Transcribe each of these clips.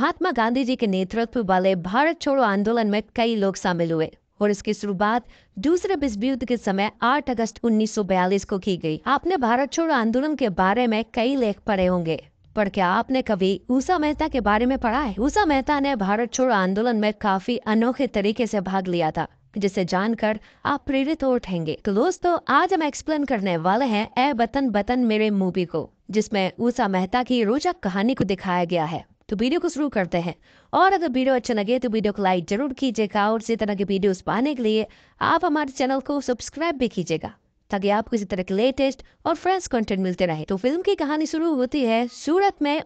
महात्मा गांधी जी के नेतृत्व वाले भारत छोड़ो आंदोलन में कई लोग शामिल हुए और इसकी शुरुआत दूसरे विश्व युद्ध के समय 8 अगस्त 1942 को की गई। आपने भारत छोड़ो आंदोलन के बारे में कई लेख पढ़े होंगे पर क्या आपने कभी उषा मेहता के बारे में पढ़ा है उषा मेहता ने भारत छोड़ो आंदोलन में काफी अनोखे तरीके से भाग लिया था जिसे जानकर आप प्रेरित हो उठेंगे तो दोस्तों आज हम एक्सप्लेन करने वाले हैं ए बतन बतन मेरे मूवी को जिसमें ऊषा मेहता की रोचक कहानी को दिखाया गया है तो वीडियो को शुरू करते हैं और अगर वीडियो अच्छा लगे तो वीडियो को लाइक जरूर कीजिएगा और इसी तरह के वीडियोस पाने के लिए आप हमारे चैनल को सब्सक्राइब भी कीजिएगा ताकि आपको इसी तरह के लेटेस्ट और फ्रेश कंटेंट मिलते रहे तो फिल्म की कहानी शुरू होती है सूरत में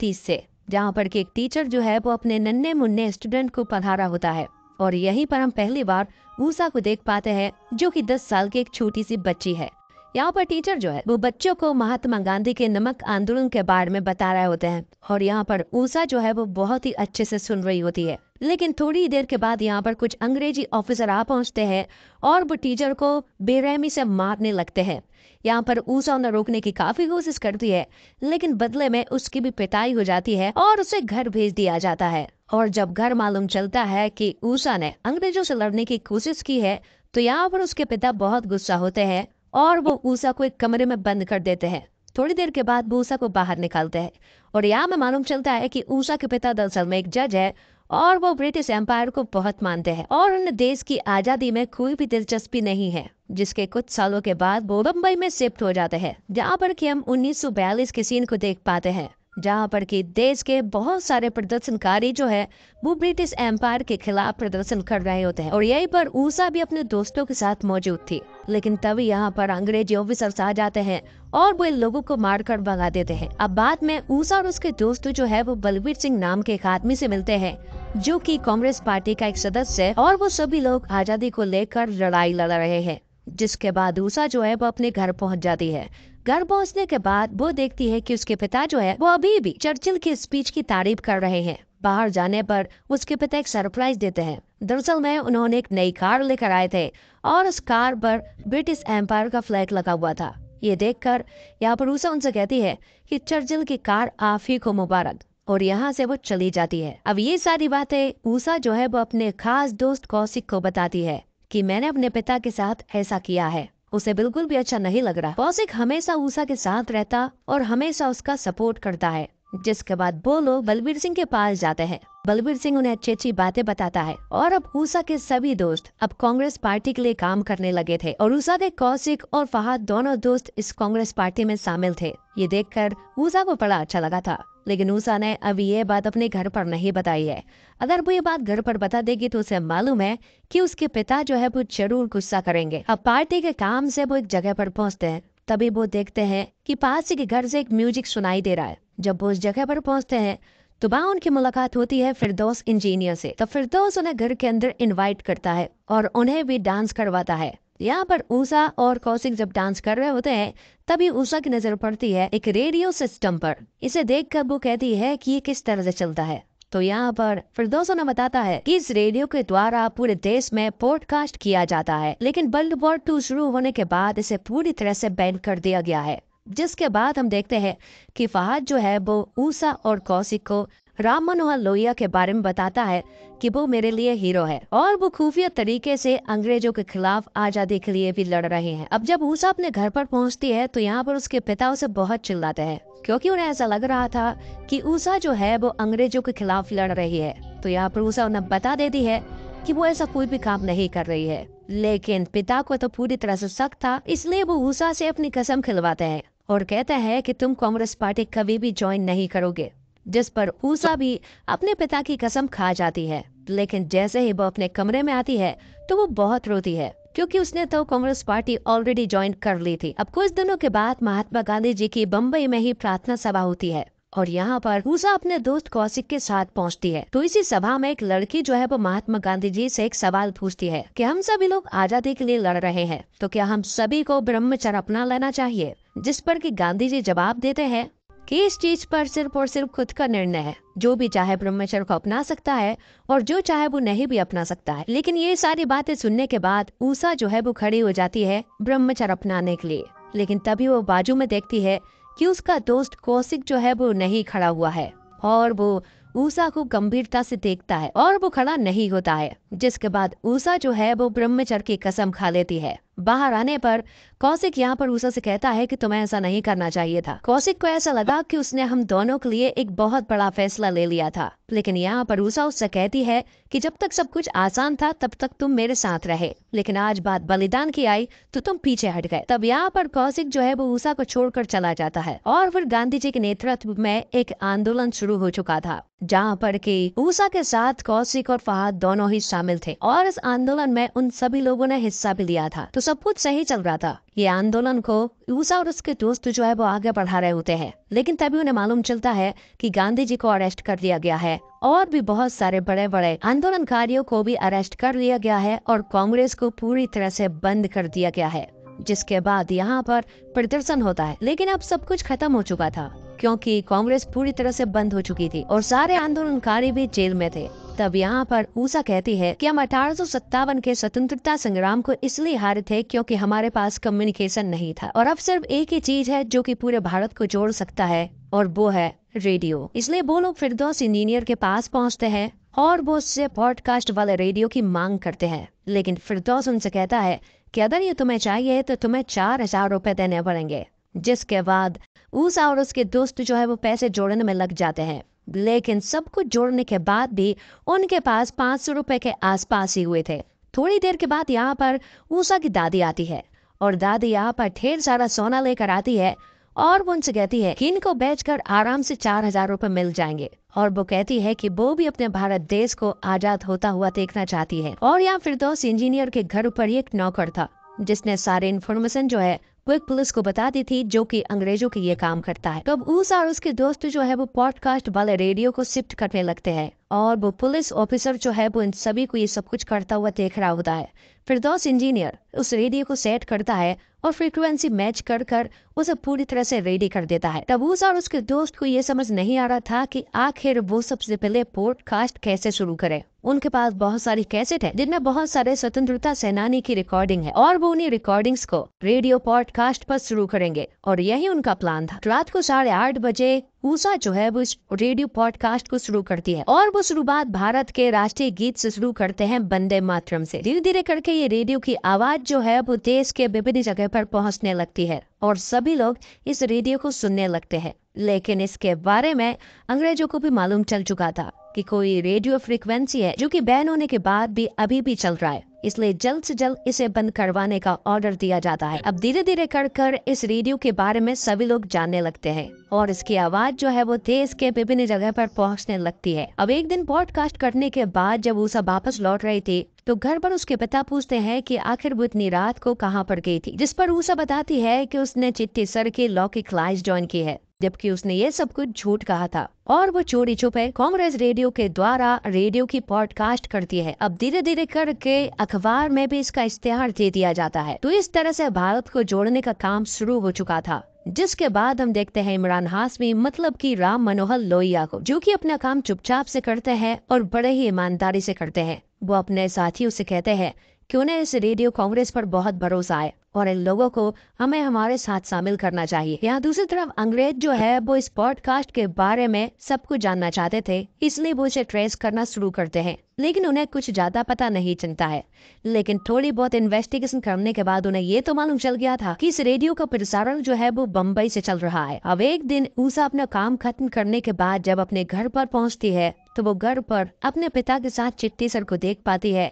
तीस से जहाँ पर एक टीचर जो है वो अपने नन्हे मुन्ने स्टूडेंट को पढ़ा रहा होता है और यहीं पर हम पहली बार ऊषा को देख पाते हैं जो कि 10 साल की एक छोटी सी बच्ची है यहाँ पर टीचर जो है वो बच्चों को महात्मा गांधी के नमक आंदोलन के बारे में बता रहे होते हैं और यहाँ पर ऊषा जो है वो बहुत ही अच्छे से सुन रही होती है लेकिन थोड़ी देर के बाद यहाँ पर कुछ अंग्रेजी ऑफिसर आ पहुँचते हैं और वो टीचर को बेरहमी से मारने लगते हैं यहाँ पर ऊषा उन्हें रोकने की काफी कोशिश करती है लेकिन बदले में उसकी भी पिटाई हो जाती है और उसे घर भेज दिया जाता है और जब घर मालूम चलता है कि ऊषा ने अंग्रेजों से लड़ने की कोशिश की है तो यहाँ पर उसके पिता बहुत गुस्सा होते हैं और वो ऊषा को एक कमरे में बंद कर देते हैं थोड़ी देर के बाद वो ऊषा को बाहर निकालते हैं और यहाँ में मालूम चलता है कि ऊषा के पिता दरअसल में एक जज है और वो ब्रिटिश एम्पायर को बहुत मानते हैं और उन्हें देश की आजादी में कोई भी दिलचस्पी नहीं है जिसके कुछ सालों के बाद वो बम्बई में शिफ्ट हो जाते हैं जहाँ पर कि हम 1942 के सीन को देख पाते हैं जहां पर कि देश के बहुत सारे प्रदर्शनकारी जो है वो ब्रिटिश एम्पायर के खिलाफ प्रदर्शन कर रहे होते हैं और यही पर ऊषा भी अपने दोस्तों के साथ मौजूद थी लेकिन तभी यहाँ पर अंग्रेजी ऑफिसर्स आ जाते हैं और वो इन लोगों को मारकर भगा देते हैं अब बाद में ऊषा और उसके दोस्त जो है वो बलवीर सिंह नाम के एक आदमी से मिलते हैं जो कि कांग्रेस पार्टी का एक सदस्य है और वो सभी लोग आजादी को लेकर लड़ाई लड़ रहे हैं जिसके बाद ऊषा जो है वो अपने घर पहुंच जाती है घर पहुंचने के बाद वो देखती है कि उसके पिता जो है वो अभी भी चर्चिल की स्पीच की तारीफ कर रहे हैं बाहर जाने पर उसके पिता एक सरप्राइज देते हैं दरअसल में उन्होंने एक नई कार लेकर आए थे और उस कार पर ब्रिटिश एम्पायर का फ्लैग लगा हुआ था ये देखकर यहाँ पर उसे उनसे कहती है कि चर्चिल की कार आप ही को मुबारक और यहाँ से वो चली जाती है अब ये सारी बातें ऊषा जो है वो अपने खास दोस्त कौशिक को बताती है कि मैंने अपने पिता के साथ ऐसा किया है उसे बिल्कुल भी अच्छा नहीं लग रहा पॉसिक हमेशा ऊषा के साथ रहता और हमेशा उसका सपोर्ट करता है जिसके बाद वो लोग बलबीर सिंह के पास जाते हैं बलबीर सिंह उन्हें अच्छी अच्छी बातें बताता है और अब ऊषा के सभी दोस्त अब कांग्रेस पार्टी के लिए काम करने लगे थे और ऊषा के कौशिक और फहाद दोनों दोस्त इस कांग्रेस पार्टी में शामिल थे ये देखकर ऊषा को बड़ा अच्छा लगा था लेकिन ऊषा ने अभी ये बात अपने घर पर नहीं बताई है अगर वो ये बात घर पर बता देगी तो उसे मालूम है कि उसके पिता जो है वो जरूर गुस्सा करेंगे अब पार्टी के काम से वो एक जगह पर पहुंचते हैं तभी वो देखते हैं कि पास के घर से एक म्यूजिक सुनाई दे रहा है जब वो उस जगह पर पहुंचते हैं तो वहाँ उनकी मुलाकात होती है फिरदौस इंजीनियर से तो फिरदौस उन्हें घर के अंदर इनवाइट करता है और उन्हें भी डांस करवाता है यहाँ पर ऊषा और कौशिक जब डांस कर रहे होते हैं तभी ऊषा की नजर पड़ती है एक रेडियो सिस्टम पर इसे देख कर वो कहती है कि ये किस तरह से चलता है तो यहाँ पर फिरदौस ने बताता है कि इस रेडियो के द्वारा पूरे देश में पॉडकास्ट किया जाता है लेकिन वर्ल्ड वॉर टू शुरू होने के बाद इसे पूरी तरह से बैन कर दिया गया है जिसके बाद हम देखते हैं कि फहद जो है वो ऊषा और कौशिक को राम मनोहर लोहिया के बारे में बताता है कि वो मेरे लिए हीरो है और वो खुफिया तरीके से अंग्रेजों के खिलाफ आजादी के लिए भी लड़ रहे हैं अब जब ऊषा अपने घर पर पहुंचती है तो यहाँ पर उसके पिता उसे बहुत चिल्लाते हैं क्योंकि उन्हें ऐसा लग रहा था कि ऊषा जो है वो अंग्रेजों के खिलाफ लड़ रही है तो यहाँ पर ऊषा उन्हें बता देती है कि वो ऐसा कोई भी काम नहीं कर रही है लेकिन पिता को तो पूरी तरह से शक था इसलिए वो ऊषा से अपनी कसम खिलवाते हैं और कहता है कि तुम कांग्रेस पार्टी कभी भी ज्वाइन नहीं करोगे जिस पर ऊषा भी अपने पिता की कसम खा जाती है लेकिन जैसे ही वो अपने कमरे में आती है तो वो बहुत रोती है क्योंकि उसने तो कांग्रेस पार्टी ऑलरेडी ज्वाइन कर ली थी अब कुछ दिनों के बाद महात्मा गांधी जी की बम्बई में ही प्रार्थना सभा होती है और यहाँ पर ऊषा अपने दोस्त कौशिक के साथ पहुँचती है तो इसी सभा में एक लड़की जो है वो महात्मा गांधी जी से एक सवाल पूछती है कि हम सभी लोग आजादी के लिए लड़ रहे हैं तो क्या हम सभी को ब्रह्मचर्य अपना लेना चाहिए जिस पर कि गांधी जी जवाब देते हैं कि इस चीज पर सिर्फ और सिर्फ खुद का निर्णय है जो भी चाहे ब्रह्मचर्य को अपना सकता है और जो चाहे वो नहीं भी अपना सकता है लेकिन ये सारी बातें सुनने के बाद ऊषा जो है वो खड़ी हो जाती है ब्रह्मचर्य अपनाने के लिए लेकिन तभी वो बाजू में देखती है कि उसका दोस्त कौशिक जो है वो नहीं खड़ा हुआ है और वो ऊषा को गंभीरता से देखता है और वो खड़ा नहीं होता है जिसके बाद ऊषा जो है वो ब्रह्मचर्य की कसम खा लेती है बाहर आने पर कौशिक यहाँ पर उषा से कहता है कि तुम्हें ऐसा नहीं करना चाहिए था कौशिक को ऐसा लगा कि उसने हम दोनों के लिए एक बहुत बड़ा फैसला ले लिया था लेकिन यहाँ पर उषा उससे कहती है कि जब तक सब कुछ आसान था तब तक तुम मेरे साथ रहे लेकिन आज बात बलिदान की आई तो तुम पीछे हट गए तब यहाँ पर कौशिक जो है वो उषा को छोड़ चला जाता है और फिर गांधी जी के नेतृत्व में एक आंदोलन शुरू हो चुका था जहाँ पर की ऊषा के साथ कौशिक और फहाद दोनों ही शामिल थे और इस आंदोलन में उन सभी लोगों ने हिस्सा भी लिया था तो सब कुछ सही चल रहा था ये आंदोलन को ऊषा और उसके दोस्त जो है वो आगे बढ़ा रहे होते हैं लेकिन तभी उन्हें मालूम चलता है कि गांधी जी को अरेस्ट कर दिया गया है और भी बहुत सारे बड़े बड़े आंदोलनकारियों को भी अरेस्ट कर लिया गया है और कांग्रेस को पूरी तरह से बंद कर दिया गया है जिसके बाद यहाँ पर प्रदर्शन होता है लेकिन अब सब कुछ खत्म हो चुका था क्योंकि कांग्रेस पूरी तरह से बंद हो चुकी थी और सारे आंदोलनकारी भी जेल में थे तब यहाँ पर ऊषा कहती है कि हम अठारह के स्वतंत्रता संग्राम को इसलिए हारे थे क्योंकि हमारे पास कम्युनिकेशन नहीं था और अब सिर्फ एक ही चीज है जो कि पूरे भारत को जोड़ सकता है और वो है रेडियो इसलिए वो लोग फिरदौस इंजीनियर के पास पहुँचते हैं और वो उससे पॉडकास्ट वाले रेडियो की मांग करते हैं लेकिन फिरदौस उनसे कहता है कि अगर ये तुम्हें चाहिए तो तुम्हें चार हजार रूपए देने पड़ेंगे जिसके बाद ऊषा और उसके दोस्त जो है वो पैसे जोड़ने में लग जाते हैं लेकिन सब कुछ जोड़ने के बाद भी उनके पास पाँच सौ रुपए के आसपास ही हुए थे थोड़ी देर के बाद यहाँ पर ऊषा की दादी आती है और दादी यहाँ पर ढेर सारा सोना लेकर आती है और वो उनसे कहती है कि इनको बेचकर आराम से चार हजार रूपए मिल जाएंगे और वो कहती है कि वो भी अपने भारत देश को आजाद होता हुआ देखना चाहती है और यहाँ फिरदौस इंजीनियर के घर पर एक नौकर था जिसने सारे इन्फॉर्मेशन जो है क्विक पुलिस को बता दी थी जो कि अंग्रेजों के ये काम करता है तब उस और उसके दोस्त जो है वो पॉडकास्ट वाले रेडियो को शिफ्ट करने लगते हैं और वो पुलिस ऑफिसर जो है वो इन सभी को ये सब कुछ करता हुआ देख रहा होता है फिर दोस्त इंजीनियर उस रेडियो को सेट करता है और फ्रीक्वेंसी मैच कर कर उसे पूरी तरह से रेडी कर देता है तबूज और उसके दोस्त को ये समझ नहीं आ रहा था कि आखिर वो सबसे पहले पॉडकास्ट कैसे शुरू करे उनके पास बहुत सारी कैसेट है जिनमें बहुत सारे स्वतंत्रता सेनानी की रिकॉर्डिंग है और वो उन्हीं रिकॉर्डिंग को रेडियो पॉडकास्ट पर शुरू करेंगे और यही उनका प्लान था रात को साढ़े आठ बजे ऊषा जो है वो इस रेडियो पॉडकास्ट को शुरू करती है और वो शुरुआत भारत के राष्ट्रीय गीत से शुरू करते हैं बंदे मातरम से धीरे धीरे करके ये रेडियो की आवाज जो है वो देश के विभिन्न जगह पर पहुंचने लगती है और सभी लोग इस रेडियो को सुनने लगते हैं लेकिन इसके बारे में अंग्रेजों को भी मालूम चल चुका था कि कोई रेडियो फ्रिक्वेंसी है जो कि बैन होने के बाद भी अभी भी चल रहा है इसलिए जल्द से जल्द इसे बंद करवाने का ऑर्डर दिया जाता है अब धीरे धीरे कर कर इस रेडियो के बारे में सभी लोग जानने लगते हैं और इसकी आवाज जो है वो देश के विभिन्न जगह पर पहुंचने लगती है अब एक दिन पॉडकास्ट करने के बाद जब ऊषा वापस लौट रही थी तो घर पर उसके पिता पूछते हैं कि आखिर वो इतनी रात को कहाँ पर गई थी जिस पर ऊषा बताती है कि उसने चिट्ठी सर की लॉ क्लास ज्वाइन की है जबकि उसने ये सब कुछ झूठ कहा था और वो चोरी छुपे कांग्रेस रेडियो के द्वारा रेडियो की पॉडकास्ट करती है अब धीरे धीरे करके अखबार में भी इसका इश्तेहार दे दिया जाता है तो इस तरह से भारत को जोड़ने का काम शुरू हो चुका था जिसके बाद हम देखते हैं इमरान हाशमी मतलब कि राम मनोहर लोहिया को जो कि अपना काम चुपचाप से करते हैं और बड़े ही ईमानदारी से करते हैं वो अपने साथियों से कहते हैं कि उन्हें इस रेडियो कांग्रेस पर बहुत भरोसा है और इन लोगों को हमें हमारे साथ शामिल करना चाहिए यहाँ दूसरी तरफ अंग्रेज जो है वो इस पॉडकास्ट के बारे में सब कुछ जानना चाहते थे इसलिए वो इसे ट्रेस करना शुरू करते हैं लेकिन उन्हें कुछ ज्यादा पता नहीं चलता है लेकिन थोड़ी बहुत इन्वेस्टिगेशन करने के बाद उन्हें ये तो मालूम चल गया था कि इस रेडियो का प्रसारण जो है वो बम्बई से चल रहा है अब एक दिन ऊषा अपना काम खत्म करने के बाद जब अपने घर पर पहुंचती है तो वो घर पर अपने पिता के साथ चिट्टी सर को देख पाती है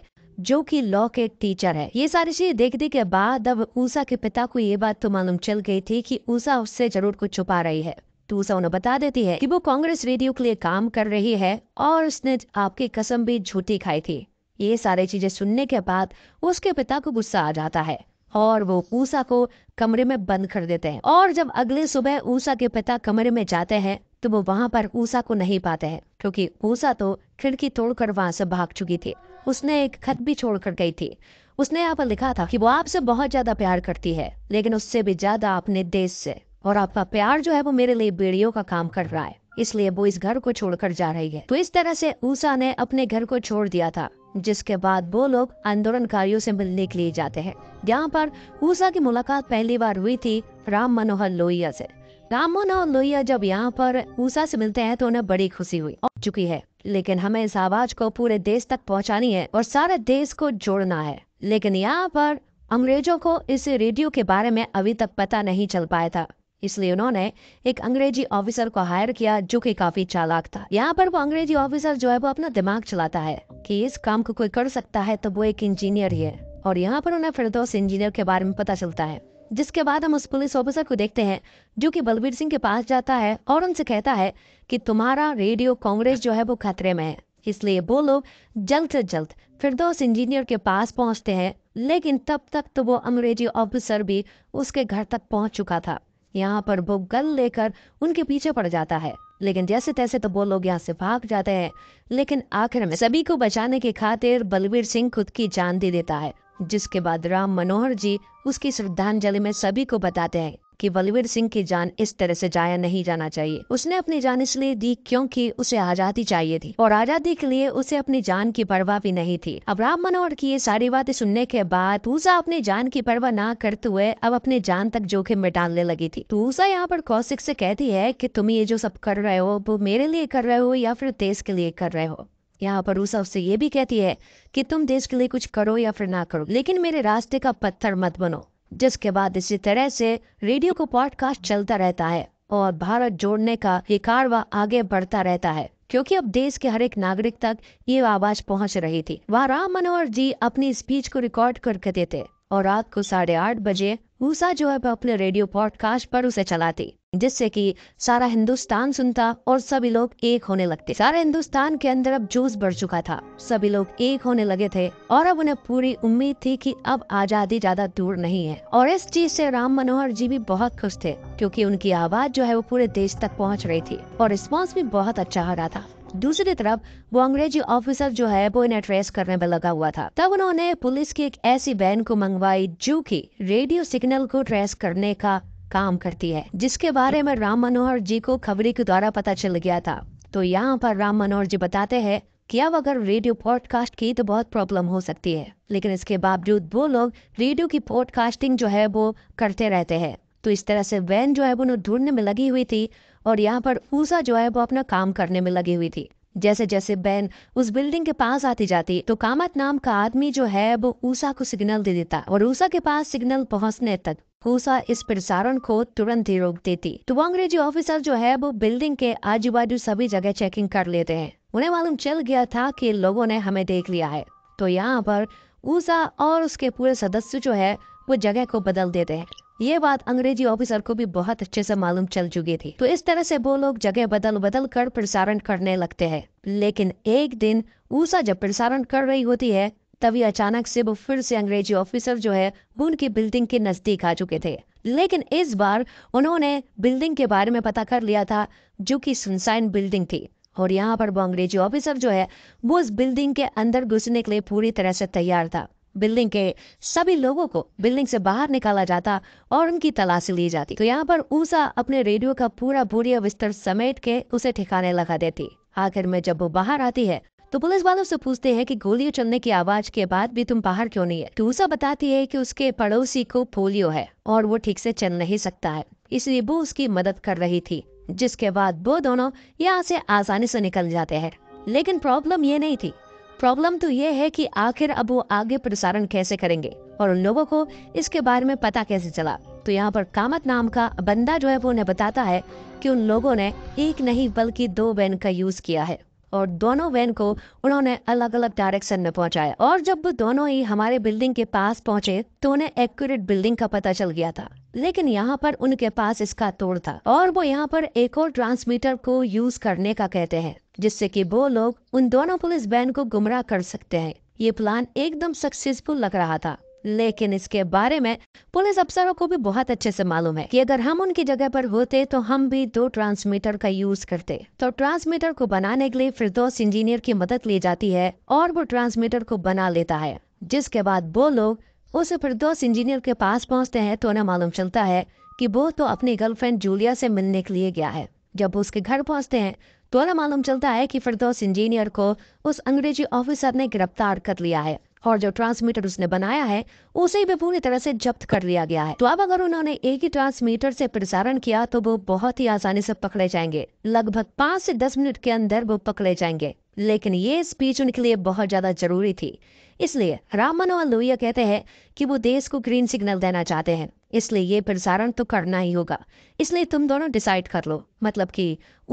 जो कि लॉ के टीचर है ये सारी चीज देखने के बाद अब ऊषा के पिता को ये बात तो मालूम चल गई थी कि ऊषा उससे जरूर कुछ छुपा रही है तो ऊषा उन्हें बता देती है कि वो कांग्रेस रेडियो के लिए काम कर रही है और उसने आपकी कसम भी झूठी खाई थी ये सारी चीजें सुनने के बाद उसके पिता को गुस्सा आ जाता है और वो ऊषा को कमरे में बंद कर देते हैं और जब अगले सुबह ऊषा के पिता कमरे में जाते हैं तो वो वहां पर ऊषा को नहीं पाते हैं क्योंकि ऊषा तो खिड़की तोड़कर वहां से भाग चुकी थी उसने एक खत भी छोड़कर गई थी उसने यहाँ पर लिखा था कि वो आपसे बहुत ज्यादा प्यार करती है लेकिन उससे भी ज्यादा अपने देश से और आपका प्यार जो है वो मेरे लिए बेड़ियों का काम कर रहा है इसलिए वो इस घर को छोड़कर जा रही है तो इस तरह से ऊषा ने अपने घर को छोड़ दिया था जिसके बाद वो लोग आंदोलनकारियों से मिलने के लिए जाते हैं यहाँ पर ऊषा की मुलाकात पहली बार हुई थी राम मनोहर लोहिया से रामन और लोहिया जब यहाँ पर ऊषा से मिलते हैं तो उन्हें बड़ी खुशी हुई और चुकी है लेकिन हमें इस आवाज को पूरे देश तक पहुँचानी है और सारे देश को जोड़ना है लेकिन यहाँ पर अंग्रेजों को इस रेडियो के बारे में अभी तक पता नहीं चल पाया था इसलिए उन्होंने एक अंग्रेजी ऑफिसर को हायर किया जो कि काफी चालाक था यहाँ पर वो अंग्रेजी ऑफिसर जो है वो अपना दिमाग चलाता है कि इस काम को कोई कर सकता है तो वो एक इंजीनियर ही है और यहाँ पर उन्हें फिरदौस इंजीनियर के बारे में पता चलता है जिसके बाद हम उस पुलिस ऑफिसर को देखते हैं जो कि बलबीर सिंह के पास जाता है और उनसे कहता है कि तुम्हारा रेडियो कांग्रेस जो है वो खतरे में है इसलिए वो लोग जल्द से जल्द फिरदौस इंजीनियर के पास पहुंचते हैं लेकिन तब तक तो वो अंग्रेजी ऑफिसर भी उसके घर तक पहुंच चुका था यहाँ पर वो गल लेकर उनके पीछे पड़ जाता है लेकिन जैसे तैसे तो वो लोग यहाँ से भाग जाते हैं लेकिन आखिर में सभी को बचाने के खातिर बलबीर सिंह खुद की जान दे देता है जिसके बाद राम मनोहर जी उसकी श्रद्धांजलि में सभी को बताते हैं कि बलवीर सिंह की जान इस तरह से जाया नहीं जाना चाहिए उसने अपनी जान इसलिए दी क्योंकि उसे आजादी चाहिए थी और आजादी के लिए उसे अपनी जान की परवाह भी नहीं थी अब राम मनोहर की ये सारी बातें सुनने के बाद पूजा अपनी जान की परवाह ना करते हुए अब अपने जान तक जोखिम में डालने लगी थी ऊषा यहाँ पर कौशिक से कहती है की तुम ये जो सब कर रहे हो वो मेरे लिए कर रहे हो या फिर देश के लिए कर रहे हो यहाँ पर रूसा उससे ये भी कहती है कि तुम देश के लिए कुछ करो या फिर ना करो लेकिन मेरे रास्ते का पत्थर मत बनो जिसके बाद इसी तरह से रेडियो को पॉडकास्ट चलता रहता है और भारत जोड़ने का ये कारवा आगे बढ़ता रहता है क्योंकि अब देश के हर एक नागरिक तक ये आवाज पहुंच रही थी वहाँ राम मनोहर जी अपनी स्पीच को रिकॉर्ड करके देते और रात को साढ़े आठ बजे ऊषा जो है अपने रेडियो पॉडकास्ट पर उसे चलाती जिससे कि सारा हिंदुस्तान सुनता और सभी लोग एक होने लगते सारे हिंदुस्तान के अंदर अब जूस बढ़ चुका था सभी लोग एक होने लगे थे और अब उन्हें पूरी उम्मीद थी कि अब आजादी ज्यादा दूर नहीं है और इस चीज से राम मनोहर जी भी बहुत खुश थे क्योंकि उनकी आवाज जो है वो पूरे देश तक पहुंच रही थी और रिस्पॉन्स भी बहुत अच्छा आ रहा था दूसरी तरफ वो अंग्रेजी ऑफिसर जो है वो इन्हें ट्रेस करने में लगा हुआ था तब उन्होंने पुलिस की एक ऐसी वैन को मंगवाई जो की रेडियो सिग्नल को ट्रेस करने का काम करती है जिसके बारे में राम मनोहर जी को खबरी के द्वारा पता चल गया था तो यहाँ पर राम मनोहर जी बताते हैं कि अब अगर रेडियो पॉडकास्ट की तो बहुत प्रॉब्लम हो सकती है लेकिन इसके बावजूद वो लोग रेडियो की पॉडकास्टिंग जो है वो करते रहते हैं तो इस तरह से वैन जो है वो ढूंढने में लगी हुई थी और यहाँ पर ऊषा जो है वो अपना काम करने में लगी हुई थी जैसे जैसे बेन उस बिल्डिंग के पास आती जाती तो कामत नाम का आदमी जो है वो ऊषा को सिग्नल दे देता और ऊषा के पास सिग्नल पहुंचने तक ऊषा इस प्रसारण को तुरंत ही रोक देती तो वो अंग्रेजी ऑफिसर जो है वो बिल्डिंग के आजू बाजू सभी जगह चेकिंग कर लेते हैं उन्हें मालूम चल गया था कि लोगों ने हमें देख लिया है तो यहाँ पर ऊषा और उसके पूरे सदस्य जो है वो जगह को बदल देते हैं ये बात अंग्रेजी ऑफिसर को भी बहुत अच्छे से मालूम चल चुकी थी तो इस तरह से वो लोग जगह बदल बदल कर प्रसारण करने लगते हैं लेकिन एक दिन ऊषा जब प्रसारण कर रही होती है तभी अचानक से वो फिर से अंग्रेजी ऑफिसर जो है वो उनकी बिल्डिंग के नजदीक आ चुके थे लेकिन इस बार उन्होंने बिल्डिंग के बारे में पता कर लिया था जो कि सुनसाइन बिल्डिंग थी और यहाँ पर वो अंग्रेजी ऑफिसर जो है वो उस बिल्डिंग के अंदर घुसने के लिए पूरी तरह से तैयार था बिल्डिंग के सभी लोगों को बिल्डिंग से बाहर निकाला जाता और उनकी तलाशी ली जाती तो यहाँ पर ऊषा अपने रेडियो का पूरा भूरिया विस्तर समेट के उसे ठिकाने लगा देती आखिर में जब वो बाहर आती है तो पुलिस वालों से पूछते हैं कि गोलियों चलने की आवाज के बाद भी तुम बाहर क्यों नहीं है तो ऊषा बताती है कि उसके पड़ोसी को पोलियो है और वो ठीक से चल नहीं सकता है इसलिए वो उसकी मदद कर रही थी जिसके बाद वो दोनों यहाँ से आसानी से निकल जाते हैं लेकिन प्रॉब्लम ये नहीं थी प्रॉब्लम तो ये है कि आखिर अब वो आगे प्रसारण कैसे करेंगे और उन लोगों को इसके बारे में पता कैसे चला तो यहाँ पर कामत नाम का बंदा जो है वो उन्हें बताता है कि उन लोगों ने एक नहीं बल्कि दो बैन का यूज किया है और दोनों वैन को उन्होंने अलग अलग डायरेक्शन में पहुंचाया और जब दोनों ही हमारे बिल्डिंग के पास पहुंचे तो उन्हें एक्यूरेट बिल्डिंग का पता चल गया था लेकिन यहाँ पर उनके पास इसका तोड़ था और वो यहाँ पर एक और ट्रांसमीटर को यूज करने का कहते हैं जिससे कि वो लोग उन दोनों पुलिस वैन को गुमराह कर सकते हैं ये प्लान एकदम सक्सेसफुल लग रहा था लेकिन इसके बारे में पुलिस अफसरों को भी बहुत अच्छे से मालूम है कि अगर हम उनकी जगह पर होते तो हम भी दो ट्रांसमीटर का यूज करते तो ट्रांसमीटर को बनाने के लिए फिरदौस इंजीनियर की मदद ली जाती है और वो ट्रांसमीटर को बना लेता है जिसके बाद वो लोग उस फिरदौस इंजीनियर के पास पहुँचते हैं तो उन्हें मालूम चलता है कि वो तो अपनी गर्लफ्रेंड जूलिया से मिलने के लिए गया है जब उसके घर पहुंचते हैं तो उन्हें मालूम चलता है कि फिरदौस इंजीनियर को उस अंग्रेजी ऑफिसर ने गिरफ्तार कर लिया है और जो ट्रांसमीटर उसने बनाया है उसे भी पूरी तरह से जब्त कर लिया गया है तो अब अगर उन्होंने एक ही ट्रांसमीटर से प्रसारण किया तो वो बहुत ही आसानी से पकड़े जाएंगे लगभग पाँच से दस मिनट के अंदर वो पकड़े जाएंगे लेकिन ये स्पीच उनके लिए बहुत ज्यादा जरूरी थी इसलिए राम मनोहर लोहिया कहते हैं कि वो देश को ग्रीन सिग्नल देना चाहते हैं इसलिए ये प्रसारण तो करना ही होगा इसलिए तुम दोनों डिसाइड कर लो मतलब कि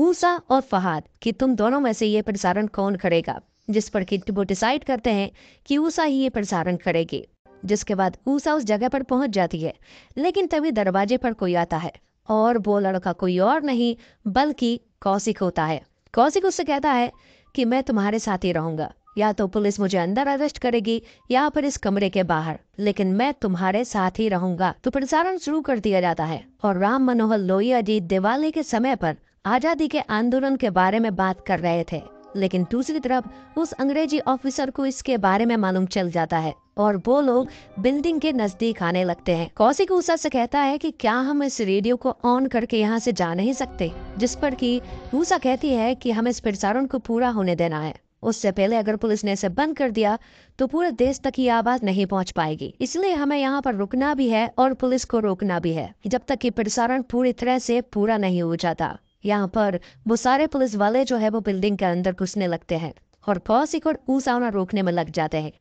ऊषा और फहाद कि तुम दोनों में से ये प्रसारण कौन करेगा जिस पर की वो डिसाइड करते हैं कि ऊषा ही ये प्रसारण करेगी जिसके बाद ऊषा उस जगह पर पहुंच जाती है लेकिन तभी दरवाजे पर कोई आता है और वो लड़का कोई और नहीं बल्कि कौशिक होता है कौशिक उससे कहता है कि मैं तुम्हारे साथ ही रहूंगा या तो पुलिस मुझे अंदर अरेस्ट करेगी या फिर इस कमरे के बाहर लेकिन मैं तुम्हारे साथ ही रहूंगा तो प्रसारण शुरू कर दिया जाता है और राम मनोहर लोहिया जी दिवाली के समय पर आजादी के आंदोलन के बारे में बात कर रहे थे लेकिन दूसरी तरफ उस अंग्रेजी ऑफिसर को इसके बारे में मालूम चल जाता है और वो लोग बिल्डिंग के नजदीक आने लगते हैं कौशिक उषा से कहता है कि क्या हम इस रेडियो को ऑन करके यहाँ से जा नहीं सकते जिस पर कि ऊषा कहती है कि हम इस प्रसारण को पूरा होने देना है उससे पहले अगर पुलिस ने इसे बंद कर दिया तो पूरे देश तक ये आवाज नहीं पहुंच पाएगी इसलिए हमें यहाँ पर रुकना भी है और पुलिस को रोकना भी है जब तक कि प्रसारण पूरी तरह से पूरा नहीं हो जाता यहाँ पर वो सारे पुलिस वाले जो है वो बिल्डिंग के अंदर घुसने लगते हैं और पौसिकोड ऊसावना रोकने में लग जाते हैं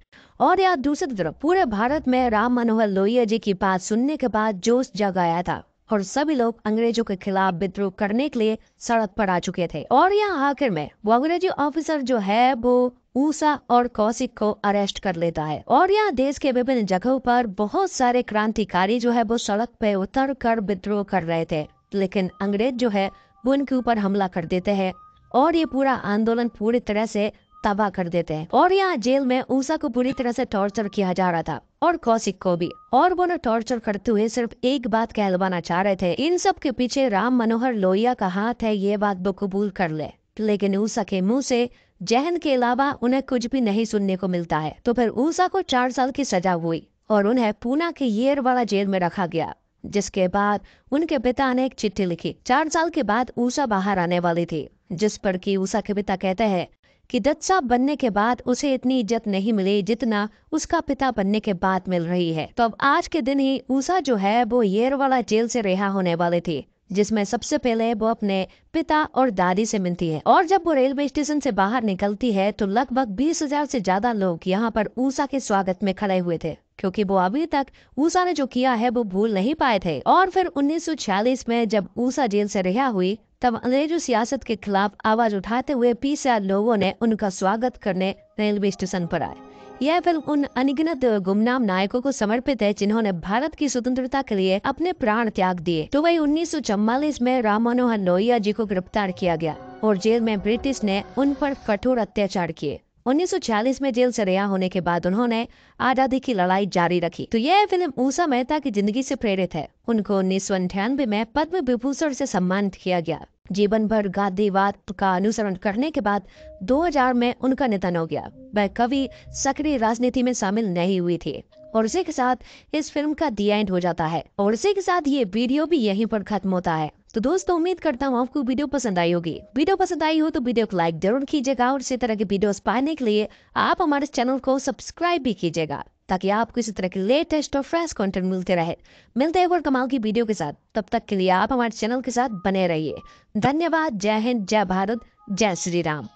और यहाँ दूसरी तरफ पूरे भारत में राम मनोहर लोहिया जी की बात सुनने के बाद जोश जगाया था और सभी लोग अंग्रेजों के खिलाफ विद्रोह करने के लिए सड़क पर आ चुके थे और यहाँ आखिर में वो अंग्रेजी ऑफिसर जो है वो ऊषा और कौशिक को अरेस्ट कर लेता है और यहाँ देश के विभिन्न जगहों पर बहुत सारे क्रांतिकारी जो है वो सड़क पे उतर कर विद्रोह कर रहे थे लेकिन अंग्रेज जो है वो इनके ऊपर हमला कर देते हैं और ये पूरा आंदोलन पूरी तरह से तबाह कर देते हैं और यहाँ जेल में ऊषा को पूरी तरह से टॉर्चर किया जा रहा था और कौशिक को भी और वो ना टॉर्चर करते हुए सिर्फ एक बात कहलवाना चाह रहे थे इन सब के पीछे राम मनोहर लोहिया का हाथ है ये बात वो कबूल कर ले लेकिन ऊषा के मुंह से जहन के अलावा उन्हें कुछ भी नहीं सुनने को मिलता है तो फिर ऊषा को चार साल की सजा हुई और उन्हें पूना के येर वाला जेल में रखा गया जिसके बाद उनके पिता ने एक चिट्ठी लिखी चार साल के बाद ऊषा बाहर आने वाली थी जिस पर कि ऊषा के पिता कहते हैं कि दत्सा बनने के बाद उसे इतनी इज्जत नहीं मिली जितना उसका पिता बनने के बाद मिल रही है तो अब आज के दिन ही ऊषा जो है वो येरवाला जेल से रिहा होने वाली थी जिसमें सबसे पहले वो अपने पिता और दादी से मिलती है और जब वो रेलवे स्टेशन से बाहर निकलती है तो लगभग बीस हजार से ज्यादा लोग यहाँ पर ऊषा के स्वागत में खड़े हुए थे क्योंकि वो अभी तक ऊषा ने जो किया है वो भूल नहीं पाए थे और फिर 1946 में जब ऊषा जेल से रिहा हुई तब अंग्रेजों सियासत के खिलाफ आवाज उठाते हुए पीसीआर लोगों ने उनका स्वागत करने रेलवे स्टेशन पर आए यह फिल्म उन अनगिनत गुमनाम नायकों को समर्पित है जिन्होंने भारत की स्वतंत्रता के लिए अपने प्राण त्याग दिए तो वही उन्नीस में राम मनोहर लोहिया जी को गिरफ्तार किया गया और जेल में ब्रिटिश ने उन पर कठोर अत्याचार किए 1940 में जेल से रिहा होने के बाद उन्होंने आजादी की लड़ाई जारी रखी तो यह फिल्म ऊषा मेहता की जिंदगी से प्रेरित है उनको उन्नीस में पद्म विभूषण से सम्मानित किया गया जीवन भर गांधीवाद का अनुसरण करने के बाद 2000 में उनका निधन हो गया वह कवि सक्रिय राजनीति में शामिल नहीं हुई थी और इसी के साथ इस फिल्म का दी एंड हो जाता है और इसी के साथ ये वीडियो भी यहीं पर खत्म होता है तो दोस्तों उम्मीद करता हूँ आपको वीडियो पसंद आई होगी वीडियो पसंद आई हो तो वीडियो को लाइक जरूर कीजिएगा और इसी तरह के वीडियोस पाने के लिए आप हमारे चैनल को सब्सक्राइब भी कीजिएगा ताकि आपको इसी तरह के लेटेस्ट और फ्रेश कंटेंट मिलते रहे मिलते हैं और कमाल की वीडियो के साथ तब तक के लिए आप हमारे चैनल के साथ बने रहिए धन्यवाद जय हिंद जय भारत जय श्री राम